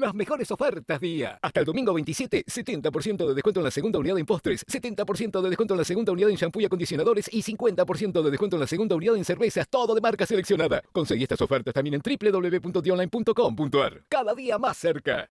Las mejores ofertas, día. Hasta el domingo 27, 70% de descuento en la segunda unidad en postres, 70% de descuento en la segunda unidad en shampoo y acondicionadores y 50% de descuento en la segunda unidad en cervezas, todo de marca seleccionada. Conseguí estas ofertas también en www.dionline.com.ar. Cada día más cerca.